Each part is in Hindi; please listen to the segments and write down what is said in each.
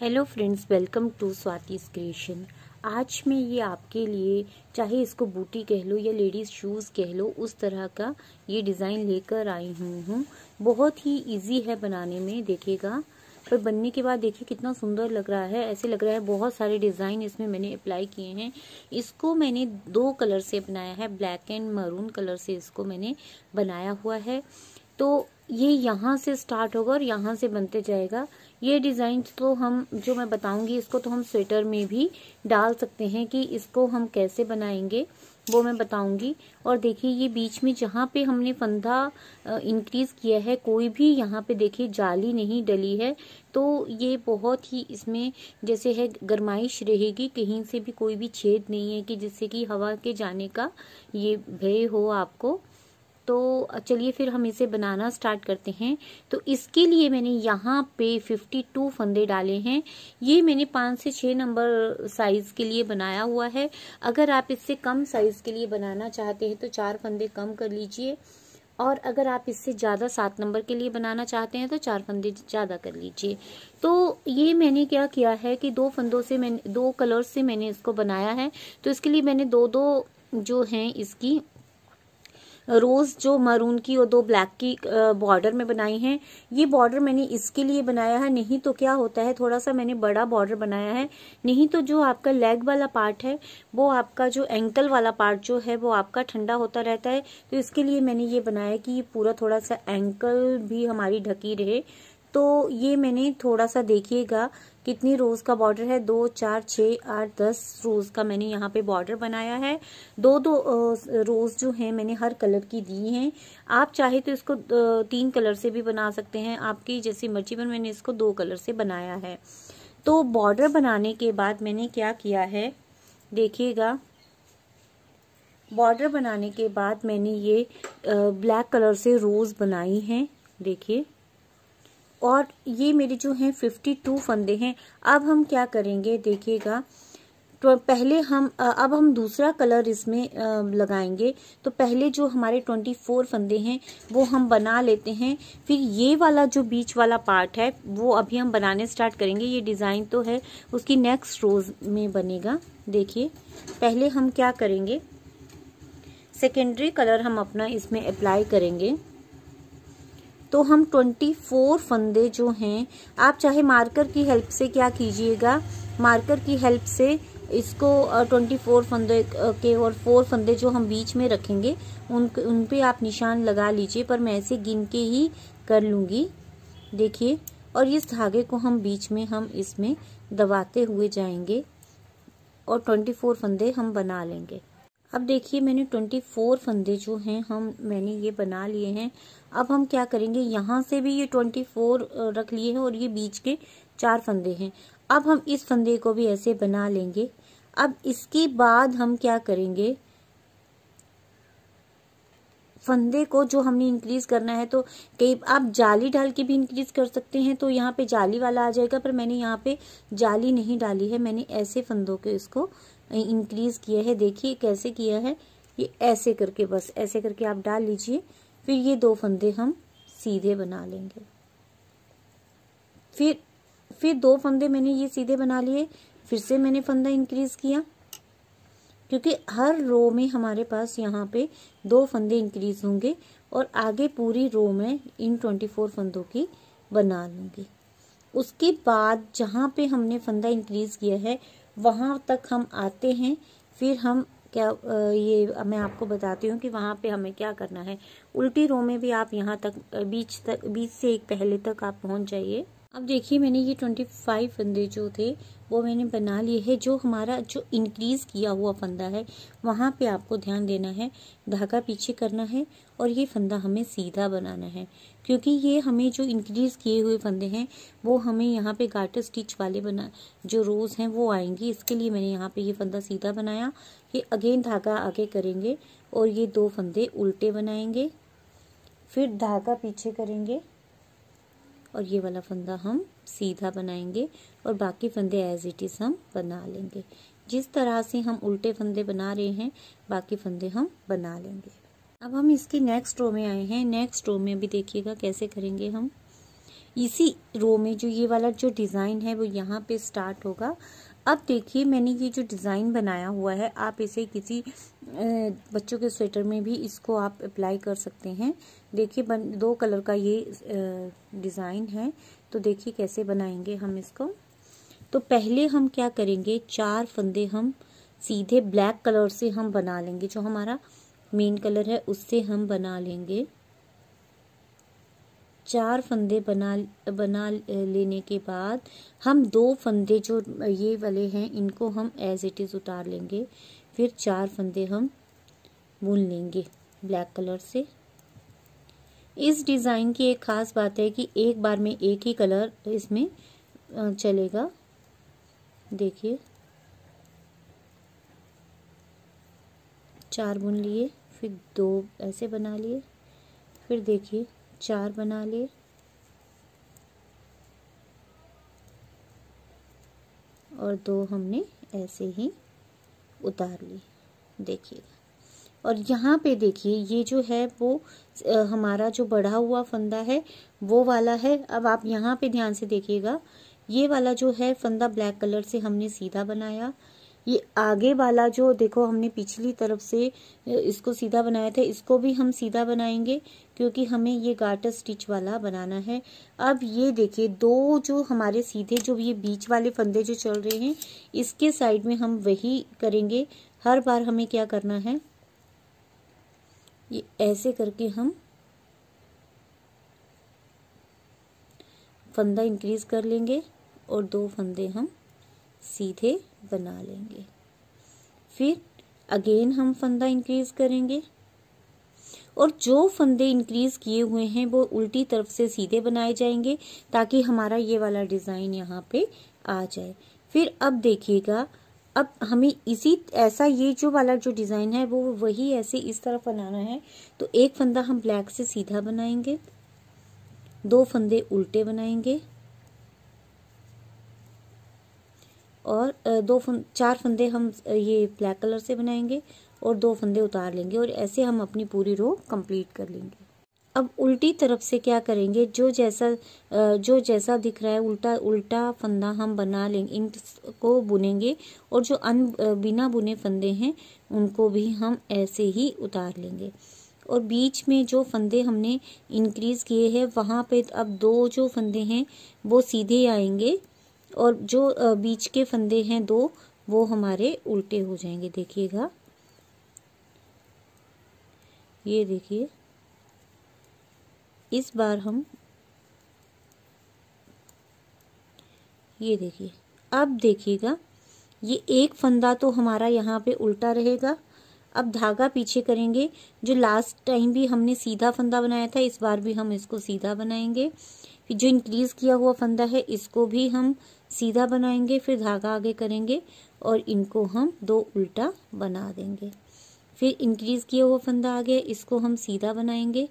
hello friends welcome to Swati creation आज मैं ये आपके लिए चाहे इसको बूटी कह लो या लेडीज़ शूज़ कह लो उस तरह का ये डिज़ाइन लेकर आई हुई हूँ बहुत ही इजी है बनाने में देखेगा पर बनने के बाद देखिए कितना सुंदर लग रहा है ऐसे लग रहा है बहुत सारे डिज़ाइन इसमें मैंने अप्लाई किए हैं इसको मैंने दो कलर से बनाया है ब्लैक एंड मरून कलर से इसको मैंने बनाया हुआ है तो ये यहाँ से स्टार्ट होगा और यहाँ से बनते जाएगा ये डिज़ाइन तो हम जो मैं बताऊंगी इसको तो हम स्वेटर में भी डाल सकते हैं कि इसको हम कैसे बनाएंगे वो मैं बताऊंगी और देखिए ये बीच में जहाँ पे हमने फंदा इंक्रीज किया है कोई भी यहाँ पे देखिए जाली नहीं डली है तो ये बहुत ही इसमें जैसे है गरमाइश रहेगी कहीं से भी कोई भी छेद नहीं है कि जिससे कि हवा के जाने का ये भय हो आपको तो चलिए फिर हम इसे बनाना स्टार्ट करते हैं तो इसके लिए मैंने यहाँ पे 52 फंदे डाले हैं ये मैंने पाँच से छः नंबर साइज़ के लिए बनाया हुआ है अगर आप इससे कम साइज़ के लिए बनाना चाहते हैं तो चार फंदे कम कर लीजिए और अगर आप इससे ज़्यादा सात नंबर के लिए बनाना चाहते हैं तो चार फंदे ज़्यादा कर लीजिए तो ये मैंने क्या किया है कि दो फंदों से मैंने दो कलर से मैंने इसको बनाया है तो इसके लिए मैंने दो दो जो हैं इसकी रोज जो मरून की और दो ब्लैक की बॉर्डर में बनाई हैं ये बॉर्डर मैंने इसके लिए बनाया है नहीं तो क्या होता है थोड़ा सा मैंने बड़ा बॉर्डर बनाया है नहीं तो जो आपका लेग वाला पार्ट है वो आपका जो एंकल वाला पार्ट जो है वो आपका ठंडा होता रहता है तो इसके लिए मैंने ये बनाया कि ये पूरा थोड़ा सा एंकल भी हमारी ढकी रहे तो ये मैंने थोड़ा सा देखिएगा कितनी रोज का बॉर्डर है दो चार छः आठ दस रोज का मैंने यहाँ पे बॉर्डर बनाया है दो दो रोज जो है मैंने हर कलर की दी हैं आप चाहे तो इसको तीन कलर से भी बना सकते हैं आपकी जैसी मर्जी पर मैंने इसको दो कलर से बनाया है तो बॉर्डर बनाने के बाद मैंने क्या किया है देखिएगा बॉर्डर बनाने के बाद मैंने ये ब्लैक कलर से रोज़ बनाई हैं देखिए और ये मेरे जो हैं फिफ्टी टू फंदे हैं अब हम क्या करेंगे देखिएगा तो पहले हम अब हम दूसरा कलर इसमें लगाएंगे तो पहले जो हमारे ट्वेंटी फोर फंदे हैं वो हम बना लेते हैं फिर ये वाला जो बीच वाला पार्ट है वो अभी हम बनाने स्टार्ट करेंगे ये डिज़ाइन तो है उसकी नेक्स्ट रोज में बनेगा देखिए पहले हम क्या करेंगे सेकेंडरी कलर हम अपना इसमें अप्लाई करेंगे तो हम 24 फंदे जो हैं आप चाहे मार्कर की हेल्प से क्या कीजिएगा मार्कर की हेल्प से इसको 24 फंदे के और फोर फंदे जो हम बीच में रखेंगे उन उन पे आप निशान लगा लीजिए पर मैं ऐसे गिन के ही कर लूँगी देखिए और इस धागे को हम बीच में हम इसमें दबाते हुए जाएंगे और 24 फंदे हम बना लेंगे अब देखिए मैंने ट्वेंटी फोर फंदे जो हैं हम मैंने ये बना लिए हैं अब हम क्या करेंगे यहाँ से भी ये ट्वेंटी फोर रख लिए हैं और ये बीच के चार फंदे हैं अब हम इस फंदे को भी ऐसे बना लेंगे अब इसके बाद हम क्या करेंगे फंदे को जो हमने इंक्रीज करना है तो कई आप जाली डाल के भी इंक्रीज कर सकते हैं तो यहाँ पे जाली वाला आ जाएगा पर मैंने यहाँ पे जाली नहीं डाली है मैंने ऐसे फंदों के इसको इंक्रीज़ किया है देखिए कैसे किया है ये ऐसे करके बस ऐसे करके आप डाल लीजिए फिर ये दो फंदे हम सीधे बना लेंगे फिर फिर दो फंदे मैंने ये सीधे बना लिए फिर से मैंने फंदा इंक्रीज़ किया क्योंकि हर रो में हमारे पास यहाँ पे दो फंदे इंक्रीज होंगे और आगे पूरी रो में इन ट्वेंटी फोर फंदों की बना लूंगी उसके बाद जहाँ पे हमने फंदा इंक्रीज किया है वहाँ तक हम आते हैं फिर हम क्या ये मैं आपको बताती हूँ कि वहाँ पे हमें क्या करना है उल्टी रो में भी आप यहाँ तक बीच तक बीच से एक पहले तक आप पहुँच जाइए अब देखिए मैंने ये ट्वेंटी फाइव फंदे जो थे वो मैंने बना लिए है जो हमारा जो इंक्रीज़ किया हुआ फंदा है वहाँ पे आपको ध्यान देना है धागा पीछे करना है और ये फंदा हमें सीधा बनाना है क्योंकि ये हमें जो इंक्रीज़ किए हुए फंदे हैं वो हमें यहाँ पे गाटर स्टिच वाले बना जो रोज़ हैं वो आएंगी इसके लिए मैंने यहाँ पे ये फंदा सीधा बनाया ये अगेन धागा आगे करेंगे और ये दो फंदे उल्टे बनाएंगे फिर धागा पीछे करेंगे और ये वाला फंदा हम सीधा बनाएंगे और बाकी फंदे एज इट इज़ हम बना लेंगे जिस तरह से हम उल्टे फंदे बना रहे हैं बाकी फंदे हम बना लेंगे अब हम इसके नेक्स्ट रो में आए हैं नेक्स्ट रो में अभी देखिएगा कैसे करेंगे हम इसी रो में जो ये वाला जो डिज़ाइन है वो यहाँ पे स्टार्ट होगा अब देखिए मैंने ये जो डिज़ाइन बनाया हुआ है आप इसे किसी बच्चों के स्वेटर में भी इसको आप अप्लाई कर सकते हैं देखिए बन दो कलर का ये डिज़ाइन है तो देखिए कैसे बनाएंगे हम इसको तो पहले हम क्या करेंगे चार फंदे हम सीधे ब्लैक कलर से हम बना लेंगे जो हमारा मेन कलर है उससे हम बना लेंगे चार फंदे बना बना लेने के बाद हम दो फंदे जो ये वाले हैं इनको हम एज इट इज़ उतार लेंगे फिर चार फंदे हम बुन लेंगे ब्लैक कलर से इस डिज़ाइन की एक ख़ास बात है कि एक बार में एक ही कलर इसमें चलेगा देखिए चार बुन लिए फिर दो ऐसे बना लिए फिर देखिए चार बना ले और दो हमने ऐसे ही उतार ली देखिएगा और यहाँ पे देखिए ये जो है वो हमारा जो बढ़ा हुआ फंदा है वो वाला है अब आप यहाँ पे ध्यान से देखिएगा ये वाला जो है फंदा ब्लैक कलर से हमने सीधा बनाया ये आगे वाला जो देखो हमने पिछली तरफ से इसको सीधा बनाया था इसको भी हम सीधा बनाएंगे क्योंकि हमें ये गार्टर स्टिच वाला बनाना है अब ये देखिए दो जो हमारे सीधे जो ये बीच वाले फंदे जो चल रहे हैं इसके साइड में हम वही करेंगे हर बार हमें क्या करना है ये ऐसे करके हम फंदा इंक्रीज कर लेंगे और दो फंदे हम सीधे बना लेंगे फिर अगेन हम फंदा इंक्रीज करेंगे और जो फंदे इंक्रीज किए हुए हैं वो उल्टी तरफ से सीधे बनाए जाएंगे ताकि हमारा ये वाला डिज़ाइन यहाँ पे आ जाए फिर अब देखिएगा अब हमें इसी ऐसा ये जो वाला जो डिज़ाइन है वो वही ऐसे इस तरफ बनाना है तो एक फंदा हम ब्लैक से सीधा बनाएंगे दो फंदे उल्टे बनाएंगे और दो फंद चार फंदे हम ये ब्लैक कलर से बनाएंगे और दो फंदे उतार लेंगे और ऐसे हम अपनी पूरी रो कंप्लीट कर लेंगे अब उल्टी तरफ से क्या करेंगे जो जैसा जो जैसा दिख रहा है उल्टा उल्टा फंदा हम बना लेंगे इनको बुनेंगे और जो अन बिना बुने फंदे हैं उनको भी हम ऐसे ही उतार लेंगे और बीच में जो फंदे हमने इंक्रीज किए हैं वहाँ पे अब दो जो फंदे हैं वो सीधे आएंगे और जो बीच के फंदे हैं दो वो हमारे उल्टे हो जाएंगे देखिएगा ये देखिए इस बार हम ये देखिए अब देखिएगा ये एक फंदा तो हमारा यहाँ पे उल्टा रहेगा अब धागा पीछे करेंगे जो लास्ट टाइम भी हमने सीधा फंदा बनाया था इस बार भी हम इसको सीधा बनाएंगे फिर जो इंक्रीज किया हुआ फंदा है इसको भी हम सीधा बनाएंगे फिर धागा आगे करेंगे और इनको हम दो उल्टा बना देंगे फिर इंक्रीज किया हुआ फंदा आ गया इसको हम सीधा बनाएंगे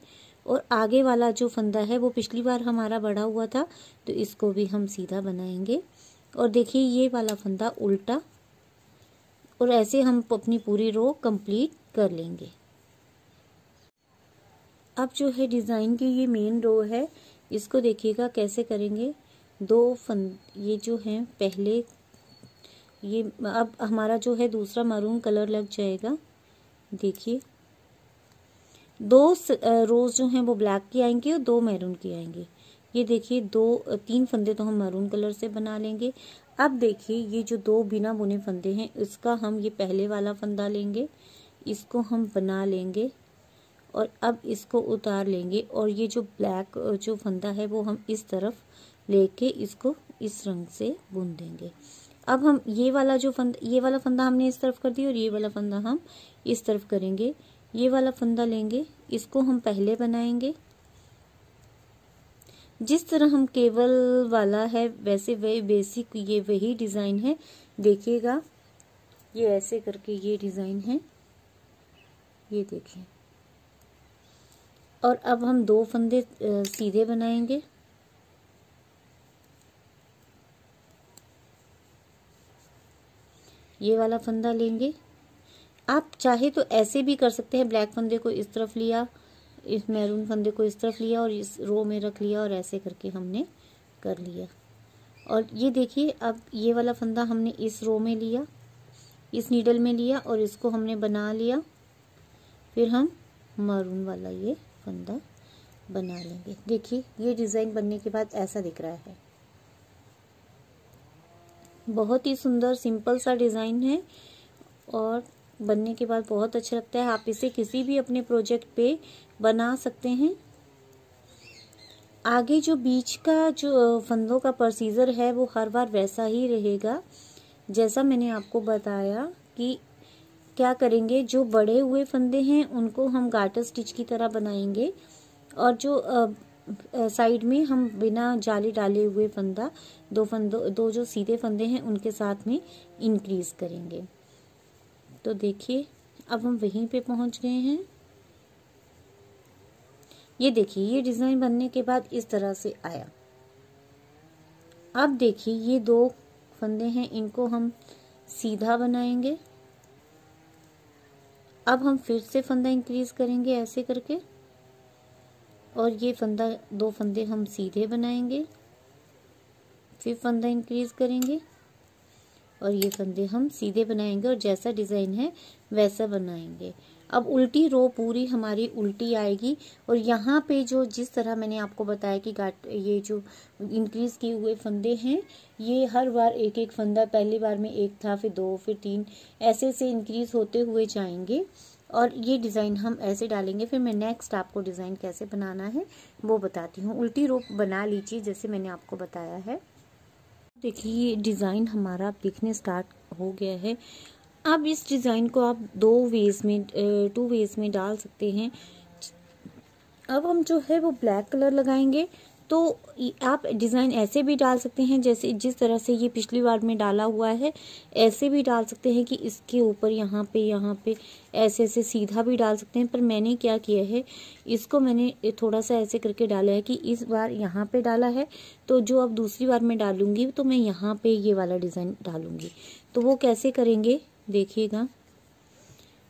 और आगे वाला जो फंदा है वो पिछली बार हमारा बड़ा हुआ था तो इसको भी हम सीधा बनाएंगे और देखिए ये वाला फंदा उल्टा और ऐसे हम अपनी पूरी रो कंप्लीट कर लेंगे अब जो है डिज़ाइन की ये मेन रो है इसको देखिएगा कैसे करेंगे दो फन ये जो है पहले ये अब हमारा जो है दूसरा मरून कलर लग जाएगा देखिए दो रोज जो हैं वो ब्लैक की आएंगे और दो मैरून की आएंगे ये देखिए दो तीन फंदे तो हम मरून कलर से बना लेंगे अब देखिए ये जो दो बिना बुने फंदे हैं इसका हम ये पहले वाला फंदा लेंगे इसको हम बना लेंगे और अब इसको उतार लेंगे और ये जो ब्लैक जो फंदा है वो हम इस तरफ लेके इसको इस रंग से बुन देंगे अब हम ये वाला जो फंदा ये वाला फंदा हमने इस तरफ कर दिया और ये वाला फंदा हम इस तरफ करेंगे ये वाला फंदा लेंगे इसको हम पहले बनाएंगे जिस तरह हम केबल वाला है वैसे वही बेसिक ये वही डिज़ाइन है देखिएगा ये ऐसे करके ये डिज़ाइन है ये देखिए और अब हम दो फंदे सीधे बनाएंगे ये वाला फंदा लेंगे आप चाहे तो ऐसे भी कर सकते हैं ब्लैक फंदे को इस तरफ लिया इस मैरून फंदे को इस तरफ लिया और इस रो में रख लिया और ऐसे करके हमने कर लिया और ये देखिए अब ये वाला फंदा हमने इस रो में लिया इस नीडल में लिया और इसको हमने बना लिया फिर हम मरून वाला ये फंदा बना लेंगे देखिए ये डिज़ाइन बनने के बाद ऐसा दिख रहा है बहुत ही सुंदर सिंपल सा डिज़ाइन है और बनने के बाद बहुत अच्छा लगता है आप इसे किसी भी अपने प्रोजेक्ट पे बना सकते हैं आगे जो बीच का जो फंदों का प्रोसीजर है वो हर बार वैसा ही रहेगा जैसा मैंने आपको बताया कि क्या करेंगे जो बड़े हुए फंदे हैं उनको हम गाटर स्टिच की तरह बनाएंगे और जो साइड में हम बिना जाली डाले हुए फंदा दो फंदो दो जो सीधे फंदे हैं उनके साथ में इंक्रीज करेंगे तो देखिए अब हम वहीं पे पहुंच गए हैं ये देखिए ये डिज़ाइन बनने के बाद इस तरह से आया अब देखिए ये दो फंदे हैं इनको हम सीधा बनाएंगे अब हम फिर से फंदा इंक्रीज करेंगे ऐसे करके और ये फंदा दो फंदे हम सीधे बनाएंगे फिर फंदा इंक्रीज करेंगे और ये कंधे हम सीधे बनाएंगे और जैसा डिज़ाइन है वैसा बनाएंगे अब उल्टी रो पूरी हमारी उल्टी आएगी और यहाँ पे जो जिस तरह मैंने आपको बताया कि गाट ये जो इंक्रीज़ किए हुए फंदे हैं ये हर बार एक एक फंदा पहली बार में एक था फिर दो फिर तीन ऐसे से इंक्रीज़ होते हुए जाएंगे और ये डिज़ाइन हम ऐसे डालेंगे फिर मैं नेक्स्ट आपको डिज़ाइन कैसे बनाना है वो बताती हूँ उल्टी रो बना लीजिए जैसे मैंने आपको बताया है देखिए ये डिज़ाइन हमारा दिखने स्टार्ट हो गया है अब इस डिज़ाइन को आप दो वेज में टू वेज में डाल सकते हैं अब हम जो है वो ब्लैक कलर लगाएंगे तो आप डिज़ाइन ऐसे भी डाल सकते हैं जैसे जिस तरह से ये पिछली बार में डाला हुआ है ऐसे भी डाल सकते हैं कि इसके ऊपर यहाँ पे यहाँ पे ऐसे ऐसे सीधा भी डाल सकते हैं पर मैंने क्या किया है इसको मैंने थोड़ा सा ऐसे करके डाला है कि इस बार यहाँ पे डाला है तो जो अब दूसरी बार मैं डालूंगी तो मैं यहाँ पर ये वाला डिज़ाइन डालूँगी तो वो कैसे करेंगे देखिएगा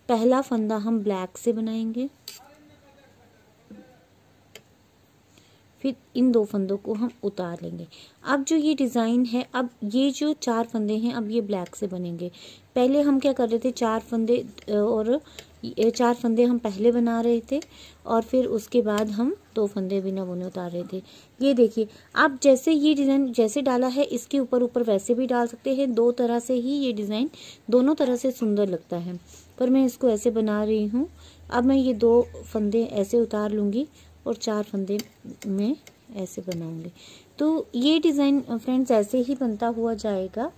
पहला फंदा हम ब्लैक से बनाएंगे फिर इन दो फंदों को हम उतार लेंगे अब जो ये डिज़ाइन है अब ये जो चार फंदे हैं अब ये ब्लैक से बनेंगे पहले हम क्या कर रहे थे चार फंदे और चार फंदे हम पहले बना रहे थे और फिर उसके बाद हम दो फंदे बिना बुने उतार रहे थे ये देखिए आप जैसे ये डिज़ाइन जैसे डाला है इसके ऊपर ऊपर वैसे भी डाल सकते हैं दो तरह से ही ये डिज़ाइन दोनों तरह से सुंदर लगता है पर मैं इसको ऐसे बना रही हूँ अब मैं ये दो फंदे ऐसे उतार लूँगी और चार फंदे में ऐसे बनाऊंगी तो ये डिज़ाइन फ्रेंड्स ऐसे ही बनता हुआ जाएगा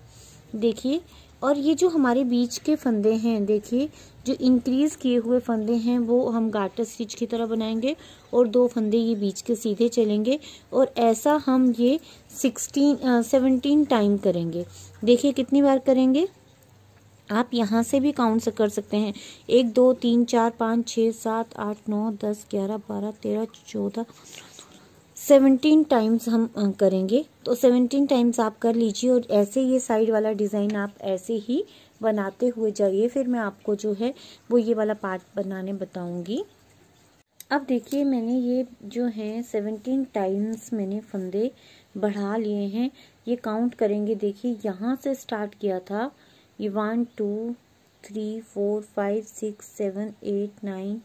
देखिए और ये जो हमारे बीच के फंदे हैं देखिए जो इंक्रीज़ किए हुए फंदे हैं वो हम गाटर स्टिच की तरह बनाएंगे और दो फंदे ये बीच के सीधे चलेंगे और ऐसा हम ये सिक्सटीन सेवनटीन टाइम करेंगे देखिए कितनी बार करेंगे आप यहाँ से भी काउंट कर सकते हैं एक दो तीन चार पाँच छः सात आठ नौ दस ग्यारह बारह तेरह चौदह सेवनटीन टाइम्स हम करेंगे तो सेवनटीन टाइम्स आप कर लीजिए और ऐसे ये साइड वाला डिज़ाइन आप ऐसे ही बनाते हुए जाइए फिर मैं आपको जो है वो ये वाला पार्ट बनाने बताऊंगी अब देखिए मैंने ये जो है सेवनटीन टाइम्स मैंने फंदे बढ़ा लिए हैं ये काउंट करेंगे देखिए यहाँ से स्टार्ट किया था ये one two three four five six seven eight nine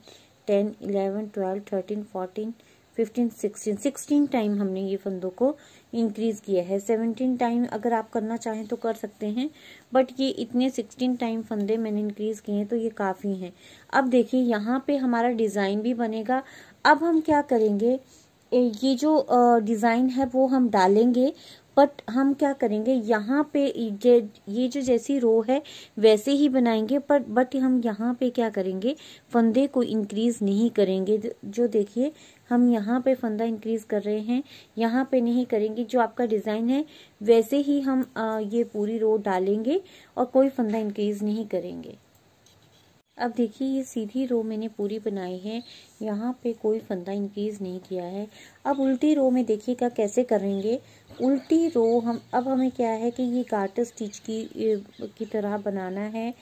ten eleven twelve thirteen fourteen fifteen sixteen sixteen time हमने ये फंदों को इंक्रीज किया है सेवनटीन टाइम अगर आप करना चाहें तो कर सकते हैं बट ये इतने सिक्सटीन टाइम फंदे मैंने इंक्रीज किए हैं तो ये काफ़ी हैं अब देखिए यहाँ पे हमारा डिज़ाइन भी बनेगा अब हम क्या करेंगे ये जो डिज़ाइन है वो हम डालेंगे बट हम क्या करेंगे यहाँ पे ये जो जैसी रो है वैसे ही बनाएंगे पर बट हम यहाँ पे क्या करेंगे फंदे को इंक्रीज नहीं करेंगे जो देखिए हम यहाँ पे फंदा इंक्रीज कर रहे हैं यहाँ पे नहीं करेंगे जो आपका डिज़ाइन है वैसे ही हम ये पूरी रो डालेंगे और कोई फंदा इंक्रीज नहीं करेंगे अब देखिए ये सीधी रो मैंने पूरी बनाई है यहाँ पे कोई फंदा इंक्रीज़ नहीं किया है अब उल्टी रो में देखिएगा कैसे करेंगे उल्टी रो हम अब हमें क्या है कि ये कार्टर स्टिच की की तरह बनाना है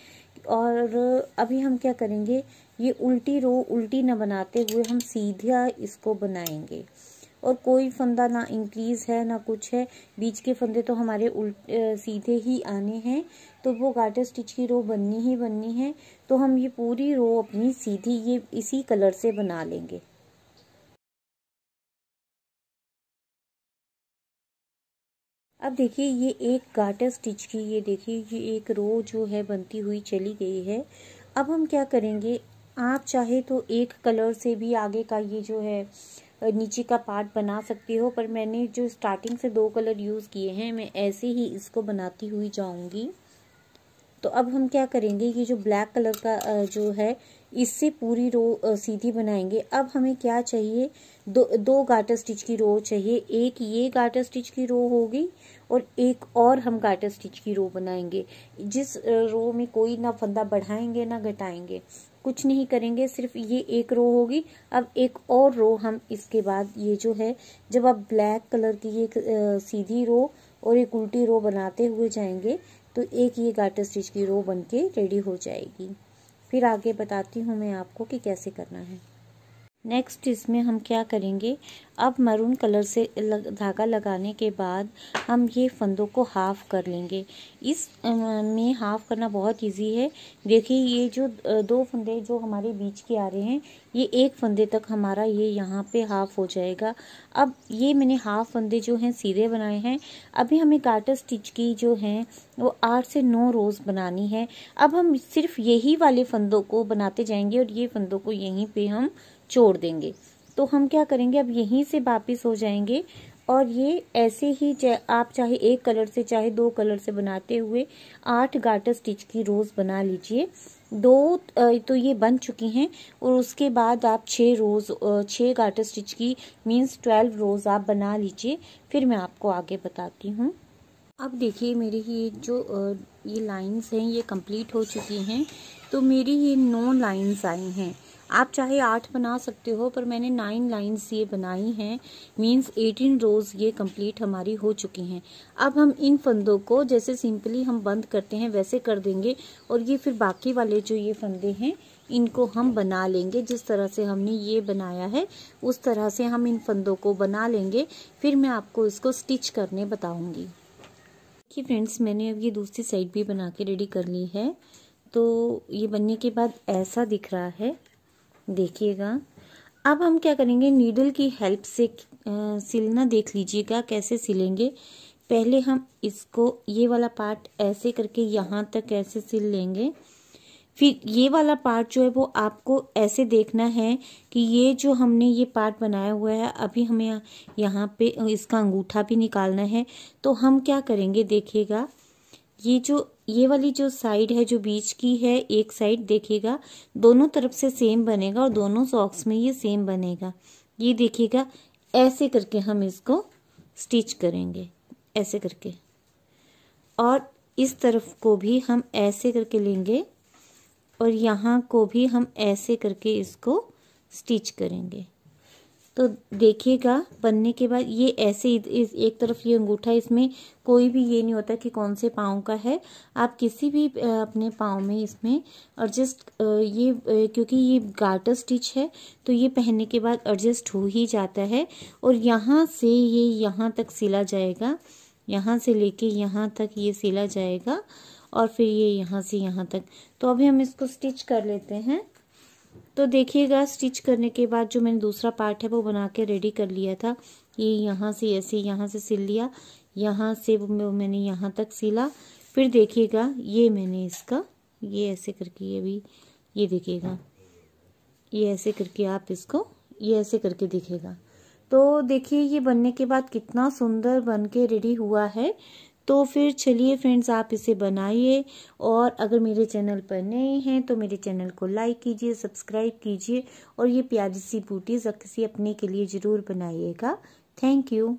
और अभी हम क्या करेंगे ये उल्टी रो उल्टी ना बनाते हुए हम सीधा इसको बनाएंगे और कोई फंदा ना इंक्रीज़ है ना कुछ है बीच के फंदे तो हमारे उल्ट सीधे ही आने हैं तो वो गार्टर स्टिच की रो बननी ही बननी है तो हम ये पूरी रो अपनी सीधी ये इसी कलर से बना लेंगे अब देखिए ये एक गार्टर स्टिच की ये देखिए ये एक रो जो है बनती हुई चली गई है अब हम क्या करेंगे आप चाहे तो एक कलर से भी आगे का ये जो है नीचे का पार्ट बना सकते हो पर मैंने जो स्टार्टिंग से दो कलर यूज़ किए हैं मैं ऐसे ही इसको बनाती हुई जाऊंगी तो अब हम क्या करेंगे ये जो ब्लैक कलर का जो है इससे पूरी रो सीधी बनाएंगे अब हमें क्या चाहिए दो दो गाटर स्टिच की रो चाहिए एक ये गाटर स्टिच की रो होगी और एक और हम गाटर स्टिच की रो बनाएंगे जिस रो में कोई ना फंदा बढ़ाएंगे ना घटाएंगे कुछ नहीं करेंगे सिर्फ ये एक रो होगी अब एक और रो हम इसके बाद ये जो है जब आप ब्लैक कलर की ये सीधी रो और एक उल्टी रो बनाते हुए जाएंगे तो एक ये गार्टर स्टिच की रो बन के रेडी हो जाएगी फिर आगे बताती हूँ मैं आपको कि कैसे करना है नेक्स्ट इसमें हम क्या करेंगे अब मरून कलर से धागा लगाने के बाद हम ये फंदों को हाफ़ कर लेंगे इस में हाफ़ करना बहुत इजी है देखिए ये जो दो फंदे जो हमारे बीच के आ रहे हैं ये एक फंदे तक हमारा ये यहाँ पे हाफ़ हो जाएगा अब ये मैंने हाफ़ फंदे जो हैं सीधे बनाए हैं अभी हमें गाटर स्टिच की जो हैं वो आठ से नौ रोज़ बनानी है अब हम सिर्फ यही वाले फंदों को बनाते जाएंगे और ये फंदों को यहीं पर हम छोड़ देंगे तो हम क्या करेंगे अब यहीं से वापिस हो जाएंगे और ये ऐसे ही चाहे आप चाहे एक कलर से चाहे दो कलर से बनाते हुए आठ गाटर स्टिच की रोज़ बना लीजिए दो तो ये बन चुकी हैं और उसके बाद आप छः रोज़ छः गाटर स्टिच की मीन्स ट्वेल्व रोज़ आप बना लीजिए फिर मैं आपको आगे बताती हूँ अब देखिए मेरी ये जो ये लाइंस हैं ये कंप्लीट हो चुकी हैं तो मेरी ये नौ लाइन्स आई हैं आप चाहे आठ बना सकते हो पर मैंने नाइन लाइंस ये बनाई हैं मींस एटीन रोज ये कंप्लीट हमारी हो चुकी हैं अब हम इन फंदों को जैसे सिंपली हम बंद करते हैं वैसे कर देंगे और ये फिर बाकी वाले जो ये फंदे हैं इनको हम बना लेंगे जिस तरह से हमने ये बनाया है उस तरह से हम इन फंदों को बना लेंगे फिर मैं आपको इसको स्टिच करने बताऊँगी देखिए फ्रेंड्स मैंने अब ये दूसरी साइड भी बना के रेडी कर ली है तो ये बनने के बाद ऐसा दिख रहा है देखिएगा अब हम क्या करेंगे नीडल की हेल्प से सिलना देख लीजिएगा कैसे सिलेंगे पहले हम इसको ये वाला पार्ट ऐसे करके यहाँ तक ऐसे सिल लेंगे फिर ये वाला पार्ट जो है वो आपको ऐसे देखना है कि ये जो हमने ये पार्ट बनाया हुआ है अभी हमें यहाँ पे इसका अंगूठा भी निकालना है तो हम क्या करेंगे देखिएगा ये जो ये वाली जो साइड है जो बीच की है एक साइड देखिएगा दोनों तरफ से सेम बनेगा और दोनों सॉक्स में ये सेम बनेगा ये देखिएगा ऐसे करके हम इसको स्टिच करेंगे ऐसे करके और इस तरफ को भी हम ऐसे करके लेंगे और यहाँ को भी हम ऐसे करके इसको स्टिच करेंगे तो देखिएगा बनने के बाद ये ऐसे इस एक तरफ ये अंगूठा इसमें कोई भी ये नहीं होता कि कौन से पाँव का है आप किसी भी अपने पाँव में इसमें एडजस्ट ये क्योंकि ये गार्टर स्टिच है तो ये पहनने के बाद एडजस्ट हो ही जाता है और यहाँ से ये यहाँ तक सिला जाएगा यहाँ से लेके यहाँ तक ये सिला जाएगा और फिर ये यहाँ से यहाँ तक तो अभी हम इसको स्टिच कर लेते हैं तो देखिएगा स्टिच करने के बाद जो मैंने दूसरा पार्ट है वो बना के रेडी कर लिया था ये यहाँ से ऐसे यहाँ से सिल लिया यहाँ से वो मैंने यहाँ तक सिला फिर देखिएगा ये मैंने इसका ये ऐसे करके ये भी ये देखिएगा ये ऐसे करके आप इसको ये ऐसे करके देखेगा तो देखिए ये बनने के बाद कितना सुंदर बन के रेडी हुआ है तो फिर चलिए फ्रेंड्स आप इसे बनाइए और अगर मेरे चैनल पर नए हैं तो मेरे चैनल को लाइक कीजिए सब्सक्राइब कीजिए और ये प्यारी सी बूटी किसी अपने के लिए ज़रूर बनाइएगा थैंक यू